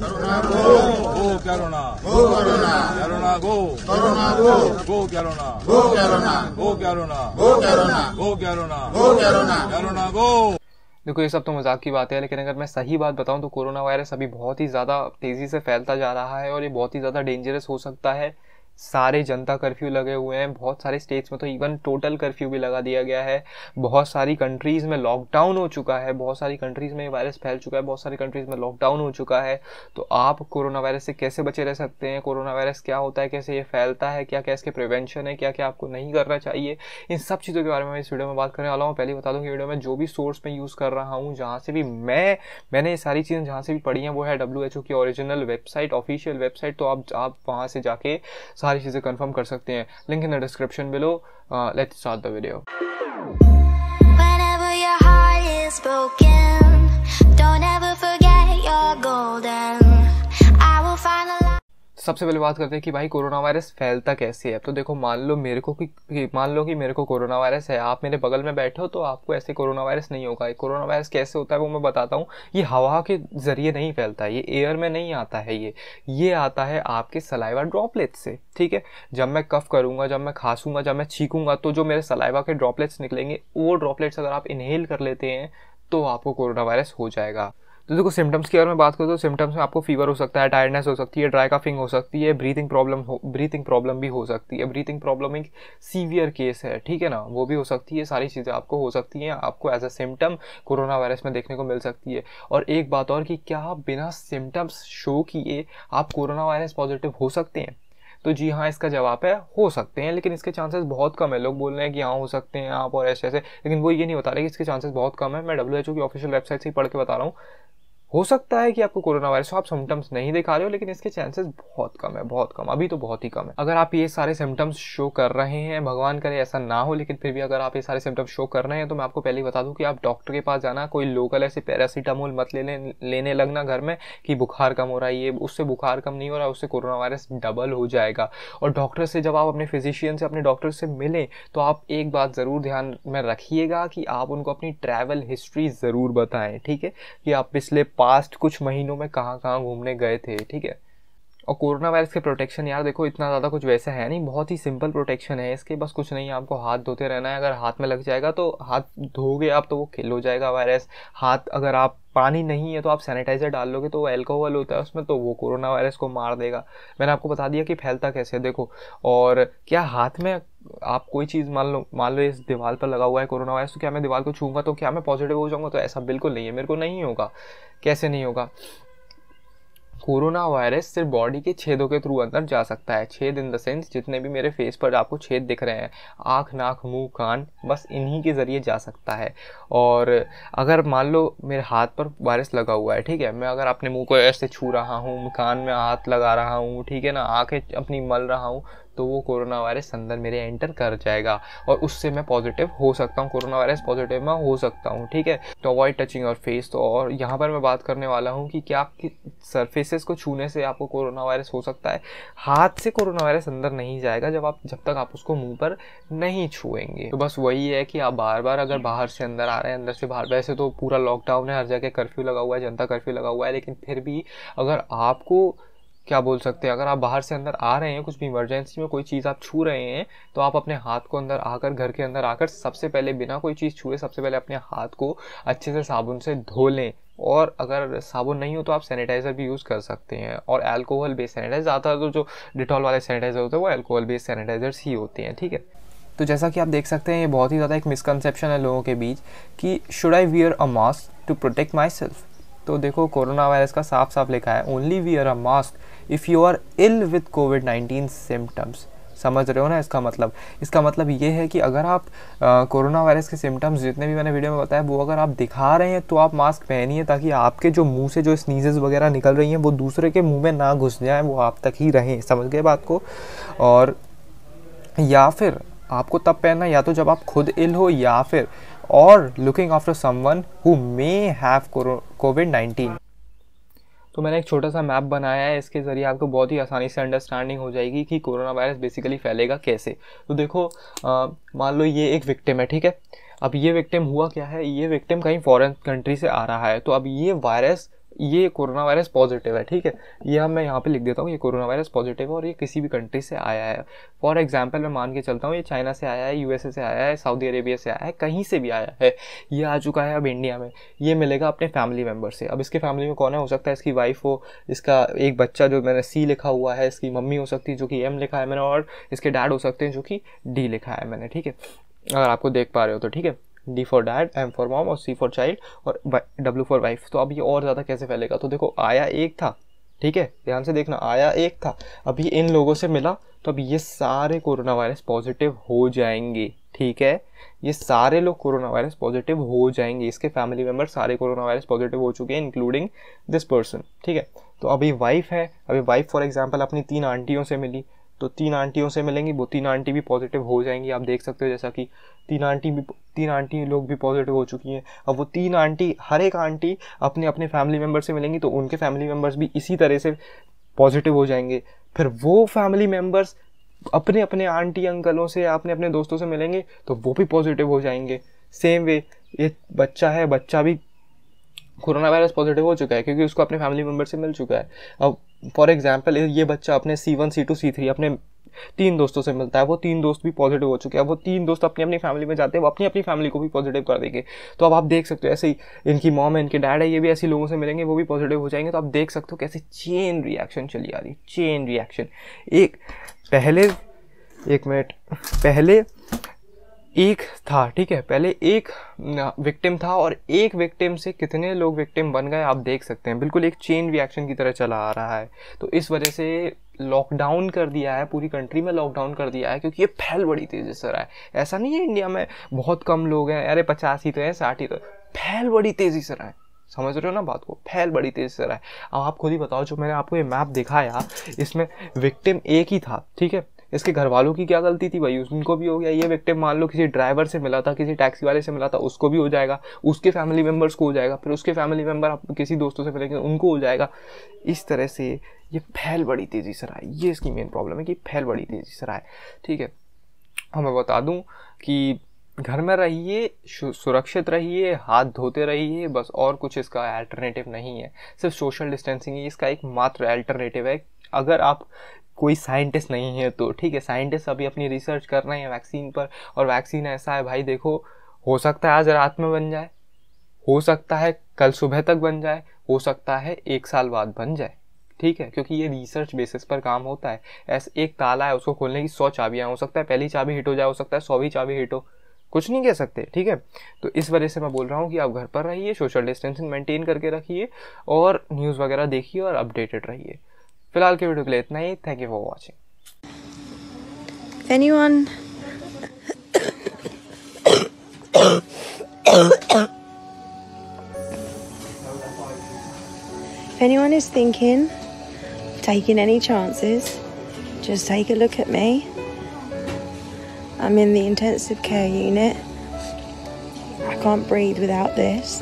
देखो ये सब तो मजाक की बात है लेकिन अगर मैं सही बात बताऊं तो कोरोना वायरस अभी बहुत ही ज़्यादा तेज़ी से फैलता जा रहा है और ये बहुत ही ज़्यादा डेंजरस हो सकता है सारे जनता कर्फ्यू लगे हुए हैं बहुत सारे स्टेट्स में तो इवन टोटल कर्फ्यू भी लगा दिया गया है बहुत सारी कंट्रीज़ में लॉकडाउन हो चुका है बहुत सारी कंट्रीज़ में ये वायरस फैल चुका है बहुत सारी कंट्रीज़ में लॉकडाउन हो चुका है तो आप कोरोना वायरस से कैसे बचे रह सकते हैं कोरोना वायरस क्या होता है कैसे ये फैलता है क्या क्या इसके प्रिवेंशन है क्या क्या आपको नहीं करना चाहिए इन सब चीज़ों के बारे में इस वीडियो में बात करने वाला हूँ पहले बता दूँ कि वीडियो में जो भी सोर्स में यूज़ कर रहा हूँ जहाँ से भी मैं मैंने ये सारी चीज़ें जहाँ से भी पढ़ी हैं वो है डब्ल्यू की ओरिजिनल वेबसाइट ऑफिशियल वेबसाइट तो आप आप वहाँ से जाके सारी चीज़ें कंफर्म कर सकते हैं link in the description below let start the video Broken, don't सबसे पहले बात करते हैं कि भाई कोरोना वायरस फैलता कैसे है तो देखो मान लो मेरे को कि मान लो कि मेरे को कोरोना वायरस है आप मेरे बगल में बैठे हो तो आपको ऐसे कोरोना वायरस नहीं होगा कोरोना वायरस कैसे होता है वो मैं बताता हूँ ये हवा के ज़रिए नहीं फैलता है ये एयर में नहीं आता है ये ये आता है आपके सलाइवा ड्रॉपलेट से ठीक है जब मैं कफ़ करूंगा जब मैं खासूंगा जब मैं छीकूंगा तो जो मेरे सलाइवा के ड्रॉपलेट्स निकलेंगे वो ड्रॉपलेट्स अगर आप इनहेल कर लेते हैं तो आपको कोरोना वायरस हो जाएगा तो देखो सिम्टम्स की अगर मैं बात करूँ तो सिम्टम्स में आपको फीवर हो सकता है टायर्डनेस हो सकती है ड्राई काफिंग हो सकती है ब्रीथिंग प्रॉब्लम हो ब्रीथिंग प्रॉब्लम भी हो सकती है ब्रीथिंग प्रॉब्लम एक सीवियर केस है ठीक है ना वो भी हो सकती है सारी चीज़ें आपको हो सकती हैं आपको as a symptom corona virus में देखने को मिल सकती है और एक बात और कि क्या बिना सिम्टम्स शो किए आप कोरोना वायरस पॉजिटिव हो सकते हैं तो जी हाँ इसका जवाब है हो सकते हैं लेकिन इसके चांसेस बहुत कम है लोग बोल रहे हैं कि हाँ हो सकते हैं आप और ऐसे ऐसे लेकिन वो ये नहीं बता रहे कि इसके चांसेस बहुत कम है मैं डब्ल्यू एच ओ की ऑफिशियल वेबसाइट से ही पढ़ के बता रहा हूँ हो सकता है कि आपको कोरोना वायरस आप सिम्टम्स नहीं दिखा रहे हो लेकिन इसके चांसेस बहुत कम है बहुत कम अभी तो बहुत ही कम है अगर आप ये सारे सिम्टम्स शो कर रहे हैं भगवान करे ऐसा ना हो लेकिन फिर भी अगर आप ये सारे सिम्टम्स शो कर रहे हैं तो मैं आपको पहले ही बता दूं कि आप डॉक्टर के पास जाना कोई लोकल ऐसे पैरासीटामोल मत लेने लेने लगना घर में कि बुखार कम हो रहा है ये उससे बुखार कम नहीं हो रहा उससे कोरोना वायरस डबल हो जाएगा और डॉक्टर से जब आप अपने फिजिशियन से अपने डॉक्टर से मिलें तो आप एक बात ज़रूर ध्यान में रखिएगा कि आप उनको अपनी ट्रैवल हिस्ट्री ज़रूर बताएं ठीक है कि आप पिछले पास्ट कुछ महीनों में कहाँ कहाँ घूमने गए थे ठीक है और कोरोना वायरस के प्रोटेक्शन यार देखो इतना ज़्यादा कुछ वैसा है नहीं बहुत ही सिंपल प्रोटेक्शन है इसके बस कुछ नहीं आपको हाथ धोते रहना है अगर हाथ में लग जाएगा तो हाथ धोगे आप तो वो खिल हो जाएगा वायरस हाथ अगर आप पानी नहीं है तो आप सैनिटाइज़र डाल लोगे तो वो एल्कोहल होता है उसमें तो वो कोरोना वायरस को मार देगा मैंने आपको बता दिया कि फैलता कैसे देखो और क्या हाथ में आप कोई चीज़ मान लो मान लो इस दीवार पर लगा हुआ है कोरोना वायरस तो क्या मैं दीवार को छूंगा तो क्या मैं पॉजिटिव हो जाऊंगा तो ऐसा बिल्कुल नहीं है मेरे को नहीं होगा कैसे नहीं होगा कोरोना वायरस सिर्फ बॉडी के छेदों के थ्रू अंदर जा सकता है छेद इन द सेंस जितने भी मेरे फेस पर आपको छेद दिख रहे हैं आँख नाक मुंह कान बस इन्हीं के ज़रिए जा सकता है और अगर मान लो मेरे हाथ पर वायरस लगा हुआ है ठीक है मैं अगर अपने मुंह को ऐसे छू रहा हूँ कान में हाथ लगा रहा हूँ ठीक है ना आँखें अपनी मल रहा हूँ तो वो कोरोना वायरस अंदर मेरे एंटर कर जाएगा और उससे मैं पॉजिटिव हो सकता हूँ कोरोना वायरस पॉजिटिव मैं हो सकता हूँ ठीक है तो अवॉइड टचिंग और फेस तो और यहाँ पर मैं बात करने वाला हूँ कि क्या आपकी सर्फेसेस को छूने से आपको कोरोना वायरस हो सकता है हाथ से कोरोना वायरस अंदर नहीं जाएगा जब आप जब तक आप उसको मुंह पर नहीं छुएंगे तो बस वही है कि आप बार बार अगर बाहर से अंदर आ रहे हैं अंदर से बाहर वैसे तो पूरा लॉकडाउन है हर जगह कर्फ्यू लगा हुआ है जनता कर्फ्यू लगा हुआ है लेकिन फिर भी अगर आपको क्या बोल सकते हैं अगर आप बाहर से अंदर आ रहे हैं कुछ भी इमरजेंसी में कोई चीज़ आप छू रहे हैं तो आप अपने हाथ को अंदर आकर घर के अंदर आकर सबसे पहले बिना कोई चीज़ छूए सबसे पहले अपने हाथ को अच्छे से साबुन से धो लें और अगर साबुन नहीं हो तो आप सैनिटाइज़र भी यूज़ कर सकते हैं और एल्कोहल बेस्ड सैनिटाइजर ज़्यादातर तो जो डिटॉल वाले सैनिटाइज़र होते हैं वो एल्कोहल बेस्ड सैनिटाइजर्स ही होते हैं ठीक है तो जैसा कि आप देख सकते हैं ये बहुत ही ज़्यादा एक मिसकनसेप्शन है लोगों के बीच कि should I wear a mask to protect myself तो देखो कोरोना वायरस का साफ साफ लिखा है only wear a mask if you are ill with covid nineteen symptoms समझ रहे हो ना इसका मतलब इसका मतलब ये है कि अगर आप कोरोना वायरस के सिम्टम्स जितने भी मैंने वीडियो में बताया वो अगर आप दिखा रहे हैं तो आप मास्क पहनिए ताकि आपके जो मुंह से जो स्नीजेस वगैरह निकल रही हैं वो दूसरे के मुंह में ना घुस जाएं वो आप तक ही रहें समझ गए बात को और या फिर आपको तब पहनना या तो जब आप खुद इल हो या फिर और looking after someone who may have COVID nineteen तो मैंने एक छोटा सा मैप बनाया है इसके ज़रिए आपको बहुत ही आसानी से अंडरस्टैंडिंग हो जाएगी कि कोरोना वायरस बेसिकली फैलेगा कैसे तो देखो मान लो ये एक विक्टिम है ठीक है अब ये विक्टिम हुआ क्या है ये विक्टिम कहीं फॉरेन कंट्री से आ रहा है तो अब ये वायरस ये कोरोना वायरस पॉजिटिव है ठीक है ये हम मैं यहाँ पे लिख देता हूँ ये कोरोना वायरस पॉजिटिव है और ये किसी भी कंट्री से आया है फॉर एग्जाम्पल मैं मान के चलता हूँ ये चाइना से आया है यूएसए से आया है सऊदी अरेबिया से आया है कहीं से भी आया है ये आ चुका है अब इंडिया में ये मिलेगा अपने फैमिली मेम्बर से अब इसके फैमिली में कौन है हो सकता है इसकी वाइफ हो इसका एक बच्चा जो मैंने सी लिखा हुआ है इसकी मम्मी हो सकती है जो कि एम लिखा है मैंने और इसके डैड हो सकते हैं जो कि डी लिखा है मैंने ठीक है अगर आपको देख पा रहे हो तो ठीक है D for dad M for mom और सी फॉर चाइल्ड और डब्ल्यू फॉर वाइफ तो अब ये और ज़्यादा कैसे फैलेगा तो देखो आया एक था ठीक है ध्यान से देखना आया एक था अभी इन लोगों से मिला तो अब ये सारे कोरोना वायरस पॉजिटिव हो जाएंगे ठीक है ये सारे लोग कोरोना वायरस पॉजिटिव हो जाएंगे इसके फैमिली मेम्बर सारे कोरोना वायरस पॉजिटिव हो चुके हैं इंक्लूडिंग दिस पर्सन ठीक है तो अभी वाइफ है अभी वाइफ फॉर एग्जाम्पल अपनी तीन आंटियों से मिली तो तीन आंटियों से मिलेंगी वो तीन आंटी भी पॉजिटिव हो जाएंगी आप देख सकते हो जैसा कि तीन आंटी भी तीन आंटी लोग भी पॉजिटिव हो चुकी हैं अब वो तीन आंटी हर एक आंटी अपने अपने फैमिली मेम्बर से मिलेंगी तो उनके फैमिली मेम्बर्स भी इसी तरह से पॉजिटिव हो जाएंगे फिर वो फैमिली मेम्बर्स अपने अपने आंटी अंकलों से अपने अपने दोस्तों से मिलेंगे तो वो भी पॉजिटिव हो जाएंगे सेम वे ये बच्चा है बच्चा भी कोरोना वायरस पॉजिटिव हो चुका है क्योंकि उसको अपने फैमिली मेम्बर से मिल चुका है अब फॉर एग्जाम्पल ये बच्चा अपने C one C two C three अपने तीन दोस्तों से मिलता है वो तीन दोस्त भी पॉजिटिव हो चुके हैं वो तीन दोस्त अपनी अपनी फैमिली में जाते हैं वो अपनी अपनी फैमिली को भी पॉजिटिव कर देंगे तो अब आप देख सकते हो ऐसे ही इनकी मॉम है इनके डैड है ये भी ऐसे लोगों से मिलेंगे वो भी पॉजिटिव हो जाएंगे तो आप देख सकते हो कैसे चेन रिएक्शन चली आ रही चेन रिएक्शन एक पहले एक मिनट पहले एक था ठीक है पहले एक विक्टिम था और एक विक्टिम से कितने लोग विक्टिम बन गए आप देख सकते हैं बिल्कुल एक चेन रिएक्शन की तरह चला आ रहा है तो इस वजह से लॉकडाउन कर दिया है पूरी कंट्री में लॉकडाउन कर दिया है क्योंकि ये फैल बड़ी तेज़ी से रहा है ऐसा नहीं है इंडिया में बहुत कम लोग हैं अरे पचास ही तो हैं साठ ही तो फैल बड़ी तेज़ी से रहा है समझ रहे हो ना बात को फैल बड़ी तेज़ी से रहा है अब आप खुद ही बताओ जो मैंने आपको ये मैप दिखाया इसमें विक्टिम एक ही था ठीक है इसके घर वालों की क्या गलती थी भाई उनको भी हो गया ये विक्टिम मान लो किसी ड्राइवर से मिला था किसी टैक्सी वाले से मिला था उसको भी हो जाएगा उसके फैमिली मेम्बर्स को हो जाएगा फिर उसके फैमिली मेम्बर आप किसी दोस्तों से मिलेंगे उनको हो जाएगा इस तरह से ये फैल बड़ी तेज़ी से रहा है ये इसकी मेन प्रॉब्लम है कि फैल बड़ी तेज़ी से रहा है ठीक है और मैं बता दूँ कि घर में रहिए सुरक्षित रहिए हाथ धोते रहिए बस और कुछ इसका अल्टरनेटिव नहीं है सिर्फ सोशल डिस्टेंसिंग ही इसका एक मात्र अल्टरनेटिव है अगर आप कोई साइंटिस्ट नहीं है तो ठीक है साइंटिस्ट अभी अपनी रिसर्च कर रहे हैं वैक्सीन पर और वैक्सीन ऐसा है भाई देखो हो सकता है आज रात में बन जाए हो सकता है कल सुबह तक बन जाए हो सकता है एक साल बाद बन जाए ठीक है क्योंकि ये रिसर्च बेसिस पर काम होता है ऐसे एक ताला है उसको खोलने की सौ चाबियाँ हो सकता है पहली चाबी हिट हो जाए हो सकता है सौ भी चाबी हिट हो कुछ नहीं कह सकते ठीक है तो इस वजह से मैं बोल रहा हूँ कि आप घर पर रहिए सोशल डिस्टेंसिंग मेंटेन करके रखिए और न्यूज़ वगैरह देखिए और अपडेटेड रहिए फिलहाल के वीडियो के लिए इतना ही thank you for watching If anyone if anyone is thinking taking any chances, just take a look at me. I'm in the intensive care unit. I can't breathe without this.